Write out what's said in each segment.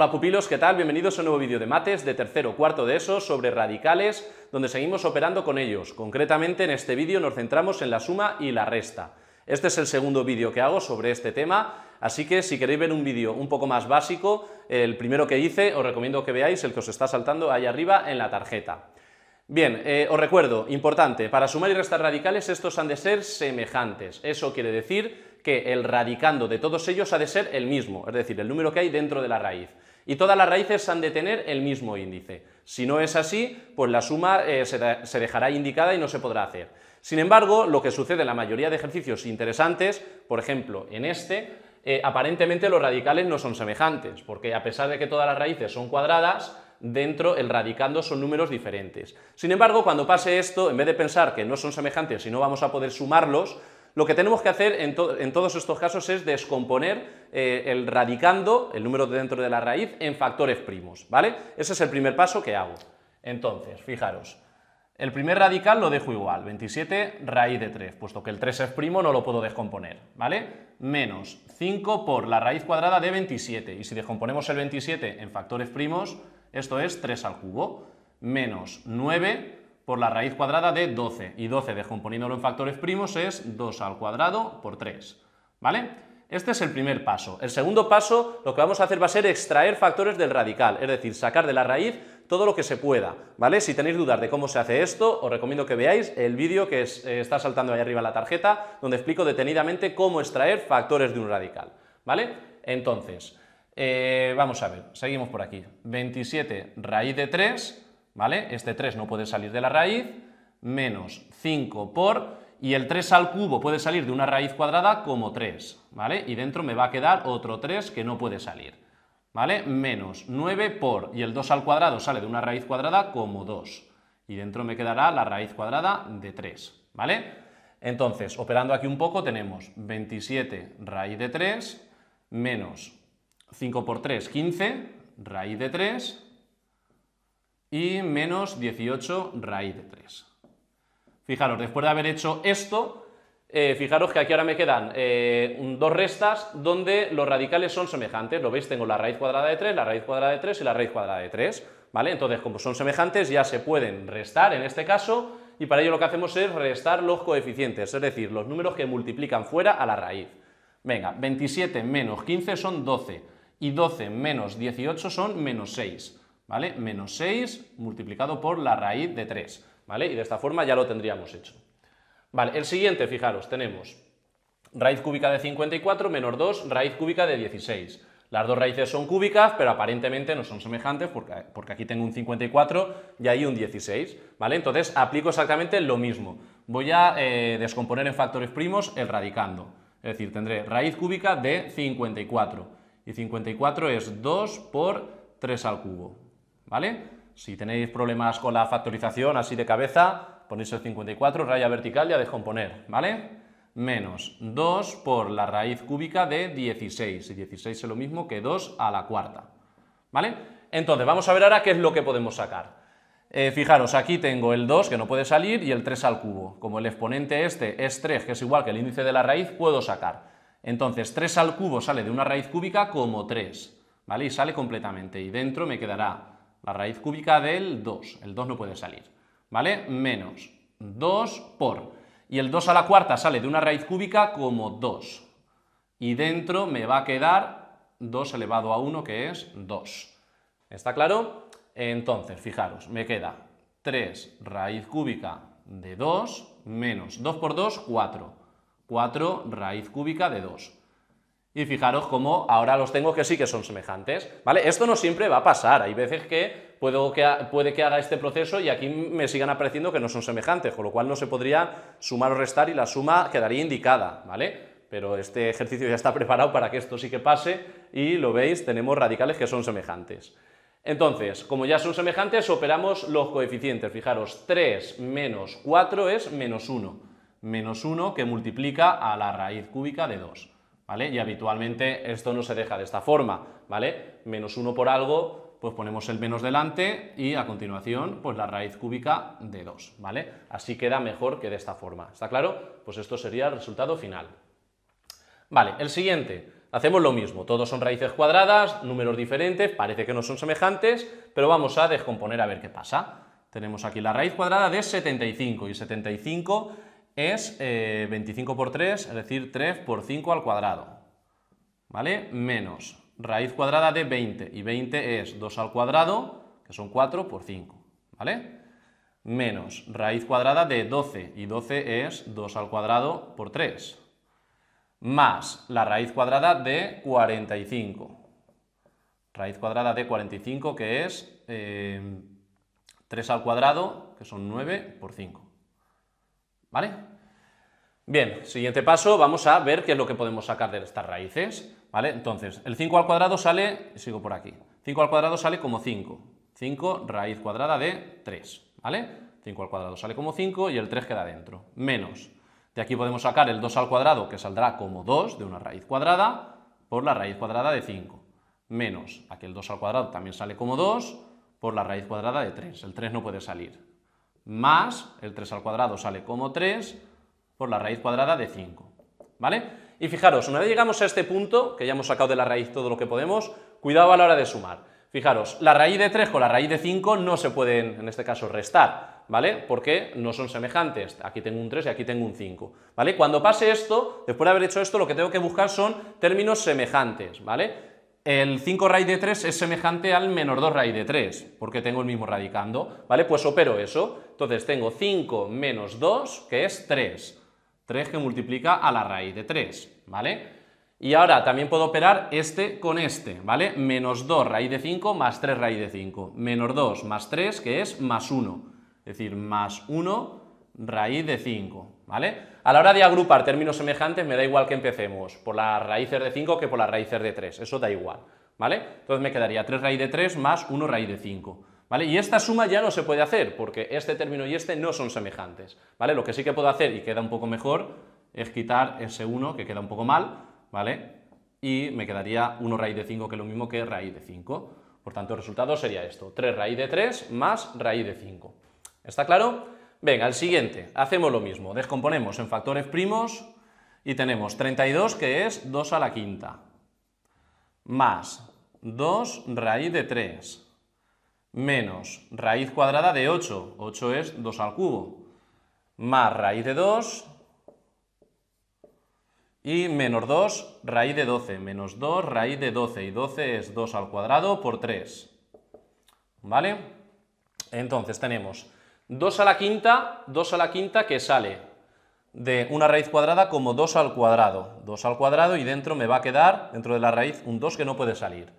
Hola pupilos, ¿qué tal? Bienvenidos a un nuevo vídeo de mates de tercero o cuarto de ESO sobre radicales, donde seguimos operando con ellos. Concretamente en este vídeo nos centramos en la suma y la resta. Este es el segundo vídeo que hago sobre este tema, así que si queréis ver un vídeo un poco más básico, el primero que hice os recomiendo que veáis el que os está saltando ahí arriba en la tarjeta. Bien, eh, os recuerdo, importante, para sumar y restar radicales estos han de ser semejantes. Eso quiere decir que el radicando de todos ellos ha de ser el mismo, es decir, el número que hay dentro de la raíz. Y todas las raíces han de tener el mismo índice. Si no es así, pues la suma eh, se, dejará indicada y no se podrá hacer. Sin embargo, lo que sucede en la mayoría de ejercicios interesantes, por ejemplo, en este, eh, aparentemente los radicales no son semejantes, porque a pesar de que todas las raíces son cuadradas, dentro el radicando son números diferentes. Sin embargo, cuando pase esto, en vez de pensar que no son semejantes y no vamos a poder sumarlos, lo que tenemos que hacer en, todos estos casos es descomponer eh, el radicando, el número dentro de la raíz, en factores primos, ¿vale? Ese es el primer paso que hago. Entonces, fijaros, el primer radical lo dejo igual, 27 raíz de 3, puesto que el 3 es primo, no lo puedo descomponer, ¿vale? Menos 5 por la raíz cuadrada de 27, y si descomponemos el 27 en factores primos, esto es 3 al cubo, menos 9 por la raíz cuadrada de 12. Y 12, descomponiéndolo en factores primos, es 2 al cuadrado por 3. ¿Vale? Este es el primer paso. El segundo paso, lo que vamos a hacer va a ser extraer factores del radical, es decir, sacar de la raíz todo lo que se pueda, ¿vale? Si tenéis dudas de cómo se hace esto, os recomiendo que veáis el vídeo que eh, está saltando ahí arriba en la tarjeta, donde explico detenidamente cómo extraer factores de un radical, ¿vale? Entonces, eh, vamos a ver, seguimos por aquí. 27 raíz de 3 ¿vale? Este 3 no puede salir de la raíz, menos 5 por, y el 3 al cubo puede salir de una raíz cuadrada como 3, ¿vale? Y dentro me va a quedar otro 3 que no puede salir, ¿vale? Menos 9 por, y el 2 al cuadrado sale de una raíz cuadrada como 2, y dentro me quedará la raíz cuadrada de 3, ¿vale? Entonces, operando aquí un poco, tenemos 27 raíz de 3 menos 5 por 3, 15, raíz de 3, y menos 18 raíz de 3. Fijaros, después de haber hecho esto, eh, fijaros que aquí ahora me quedan eh, dos restas donde los radicales son semejantes. Lo veis, tengo la raíz cuadrada de 3, la raíz cuadrada de 3 y la raíz cuadrada de 3. ¿vale? Entonces, como son semejantes, ya se pueden restar en este caso y para ello lo que hacemos es restar los coeficientes, es decir, los números que multiplican fuera a la raíz. Venga, 27 menos 15 son 12 y 12 menos 18 son menos 6. ¿vale? Menos 6 multiplicado por la raíz de 3, ¿vale? Y de esta forma ya lo tendríamos hecho. Vale, el siguiente, fijaros, tenemos raíz cúbica de 54 menos 2 raíz cúbica de 16. Las dos raíces son cúbicas, pero aparentemente no son semejantes porque, aquí tengo un 54 y ahí un 16, ¿vale? Entonces aplico exactamente lo mismo. Voy a eh, descomponer en factores primos el radicando. Es decir, tendré raíz cúbica de 54. Y 54 es 2 por 3 al cubo, ¿vale? Si tenéis problemas con la factorización así de cabeza, ponéis el 54, raya vertical y a descomponer, ¿vale? Menos 2 por la raíz cúbica de 16, y 16 es lo mismo que 2 a la cuarta, ¿vale? Entonces, vamos a ver ahora qué es lo que podemos sacar. Eh, fijaros, aquí tengo el 2 que no puede salir y el 3 al cubo. Como el exponente este es 3, que es igual que el índice de la raíz, puedo sacar. Entonces 3 al cubo sale de una raíz cúbica como 3, ¿vale? Y sale completamente. Y dentro me quedará la raíz cúbica del 2. El 2 no puede salir. ¿Vale? Menos 2 por. Y el 2 a la cuarta sale de una raíz cúbica como 2. Y dentro me va a quedar 2 elevado a 1, que es 2. ¿Está claro? Entonces, fijaros, me queda 3 raíz cúbica de 2 menos 2 por 2, 4. 4 raíz cúbica de 2. Y fijaros cómo ahora los tengo que sí que son semejantes, ¿vale? Esto no siempre va a pasar, hay veces que, que puede que haga este proceso y aquí me sigan apareciendo que no son semejantes, con lo cual no se podría sumar o restar y la suma quedaría indicada, ¿vale? Pero este ejercicio ya está preparado para que esto sí que pase y lo veis, tenemos radicales que son semejantes. Entonces, como ya son semejantes, operamos los coeficientes. Fijaros, 3 menos 4 es menos 1, menos 1 que multiplica a la raíz cúbica de 2. Y habitualmente esto no se deja de esta forma, ¿vale? Menos 1 por algo, pues ponemos el menos delante y a continuación, pues la raíz cúbica de 2, ¿vale? Así queda mejor que de esta forma, ¿está claro? Pues esto sería el resultado final. Vale, el siguiente. Hacemos lo mismo, todos son raíces cuadradas, números diferentes, parece que no son semejantes, pero vamos a descomponer a ver qué pasa. Tenemos aquí la raíz cuadrada de 75 y 75 es 25 eh, por 3, es decir, 3 por 5 al cuadrado, ¿vale? Menos raíz cuadrada de 20, y 20 es 2 al cuadrado, que son 4 por 5, ¿vale? Menos raíz cuadrada de 12, y 12 es 2 al cuadrado por 3, más la raíz cuadrada de 45, raíz cuadrada de 45 que es 3 eh, al cuadrado, que son 9 por 5, ¿vale? Bien, siguiente paso, vamos a ver qué es lo que podemos sacar de estas raíces, ¿vale? Entonces, el 5 al cuadrado sale, sigo por aquí, 5 al cuadrado sale como 5, 5 raíz cuadrada de 3, ¿vale? 5 al cuadrado sale como 5 y el 3 queda dentro, menos. De aquí podemos sacar el 2 al cuadrado, que saldrá como 2 de una raíz cuadrada, por la raíz cuadrada de 5, menos, aquí el 2 al cuadrado también sale como 2, por la raíz cuadrada de 3, el 3 no puede salir, más, el 3 al cuadrado sale como 3, por la raíz cuadrada de 5. ¿Vale? Y fijaros, una vez llegamos a este punto, que ya hemos sacado de la raíz todo lo que podemos, cuidado a la hora de sumar. Fijaros, la raíz de 3 con la raíz de 5 no se pueden, en este caso, restar, ¿vale? Porque no son semejantes. Aquí tengo un 3 y aquí tengo un 5, ¿vale? Cuando pase esto, después de haber hecho esto, lo que tengo que buscar son términos semejantes, ¿vale? El 5 raíz de 3 es semejante al menos 2 raíz de 3, porque tengo el mismo radicando, ¿vale? Pues opero eso. Entonces tengo 5 menos 2, que es 3. 3 que multiplica a la raíz de 3, ¿vale? Y ahora también puedo operar este con este, ¿vale? Menos 2 raíz de 5 más 3 raíz de 5, menos 2 más 3 que es más 1, es decir, más 1 raíz de 5, ¿vale? A la hora de agrupar términos semejantes me da igual que empecemos por las raíces de 5 que por las raíces de 3, eso da igual, ¿vale? Entonces me quedaría 3 raíz de 3 más 1 raíz de 5. Y esta suma ya no se puede hacer, porque este término y este no son semejantes, ¿vale? Lo que sí que puedo hacer, y queda un poco mejor, es quitar ese 1, que queda un poco mal, ¿vale? Y me quedaría 1 raíz de 5, que es lo mismo que raíz de 5. Por tanto, el resultado sería esto, 3 raíz de 3 más raíz de 5. ¿Está claro? Venga, el siguiente, hacemos lo mismo, descomponemos en factores primos y tenemos 32, que es 2 a la quinta, más 2 raíz de 3, menos raíz cuadrada de 8, 8 es 2 al cubo, más raíz de 2 y menos 2 raíz de 12, menos 2 raíz de 12 y 12 es 2 al cuadrado por 3. ¿Vale? Entonces tenemos 2 a la quinta, 2 a la quinta que sale de una raíz cuadrada como 2 al cuadrado, 2 al cuadrado y dentro me va a quedar, dentro de la raíz, un 2 que no puede salir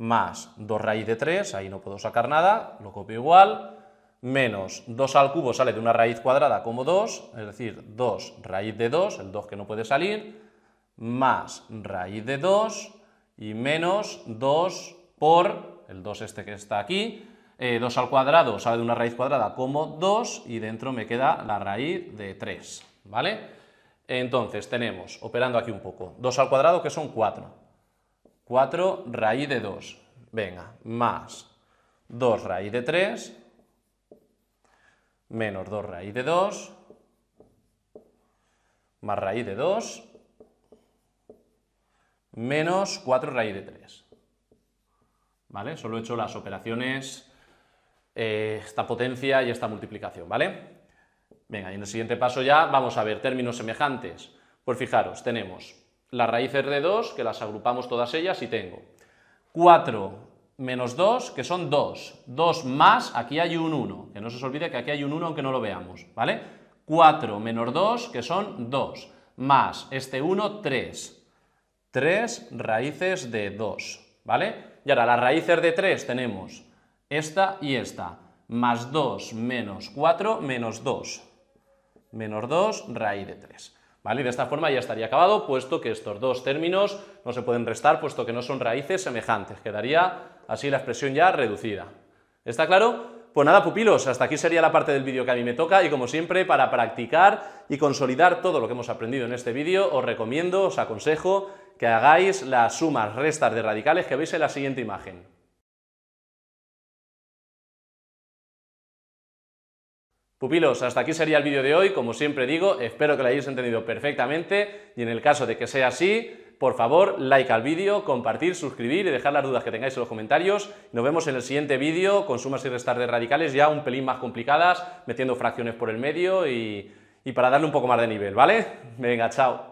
más 2 raíz de 3, ahí no puedo sacar nada, lo copio igual, menos 2 al cubo sale de una raíz cuadrada como 2, es decir, 2 raíz de 2, el 2 que no puede salir, más raíz de 2 y menos 2 por, el 2 este que está aquí, 2 eh, al cuadrado sale de una raíz cuadrada como 2 y dentro me queda la raíz de 3, ¿vale? Entonces tenemos, operando aquí un poco, 2 al cuadrado que son 4, 4 raíz de 2. Venga, más 2 raíz de 3, menos 2 raíz de 2, más raíz de 2, menos 4 raíz de 3. ¿Vale? Solo he hecho las operaciones, eh, esta potencia y esta multiplicación, ¿vale? Venga, y en el siguiente paso ya vamos a ver términos semejantes. Pues fijaros, tenemos las raíces de 2, que las agrupamos todas ellas y tengo 4 menos 2, que son 2. 2 más, aquí hay un 1, que no se os olvide que aquí hay un 1 aunque no lo veamos, ¿vale? 4 menos 2, que son 2, más este 1, 3. 3 raíces de 2, ¿vale? Y ahora las raíces de 3 tenemos esta y esta, más 2 menos 4 menos 2, menos 2 raíz de 3. ¿Vale? De esta forma ya estaría acabado, puesto que estos dos términos no se pueden restar, puesto que no son raíces semejantes. Quedaría así la expresión ya reducida. ¿Está claro? Pues nada, pupilos, hasta aquí sería la parte del vídeo que a mí me toca y como siempre, para practicar y consolidar todo lo que hemos aprendido en este vídeo, os recomiendo, os aconsejo que hagáis las sumas, restas de radicales que veis en la siguiente imagen. Pupilos, hasta aquí sería el vídeo de hoy. Como siempre digo, espero que lo hayáis entendido perfectamente y en el caso de que sea así, por favor, like al vídeo, compartir, suscribir y dejar las dudas que tengáis en los comentarios. Nos vemos en el siguiente vídeo con sumas y restas de radicales ya un pelín más complicadas, metiendo fracciones por el medio y, y para darle un poco más de nivel, ¿vale? Venga, chao.